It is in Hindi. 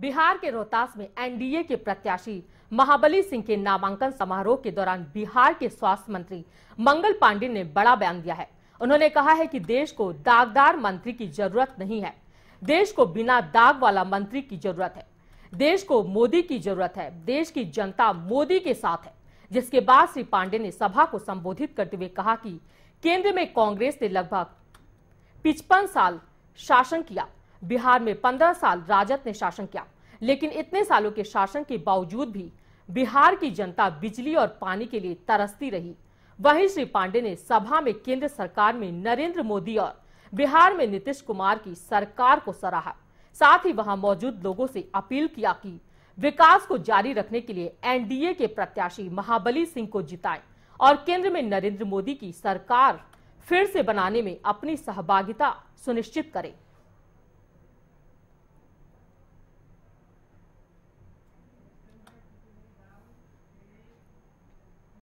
बिहार के रोहतास में एनडीए के प्रत्याशी महाबली सिंह के नामांकन समारोह के दौरान बिहार के स्वास्थ्य मंत्री मंगल पांडे ने बड़ा बयान दिया है उन्होंने कहा है कि देश को दागदार मंत्री की जरूरत नहीं है देश को बिना दाग वाला मंत्री की जरूरत है देश को मोदी की जरूरत है देश की जनता मोदी के साथ है जिसके बाद श्री पांडे ने सभा को संबोधित करते हुए कहा कि केंद्र में कांग्रेस ने लगभग पिचपन साल शासन किया बिहार में पंद्रह साल राजद ने शासन किया लेकिन इतने सालों के शासन के बावजूद भी बिहार की जनता बिजली और पानी के लिए तरसती रही वहीं श्री पांडे ने सभा में केंद्र सरकार में नरेंद्र मोदी और बिहार में नीतीश कुमार की सरकार को सराहा साथ ही वहां मौजूद लोगों से अपील किया कि विकास को जारी रखने के लिए एनडीए के प्रत्याशी महाबली सिंह को जिताएं और केंद्र में नरेंद्र मोदी की सरकार फिर से बनाने में अपनी सहभागिता सुनिश्चित करें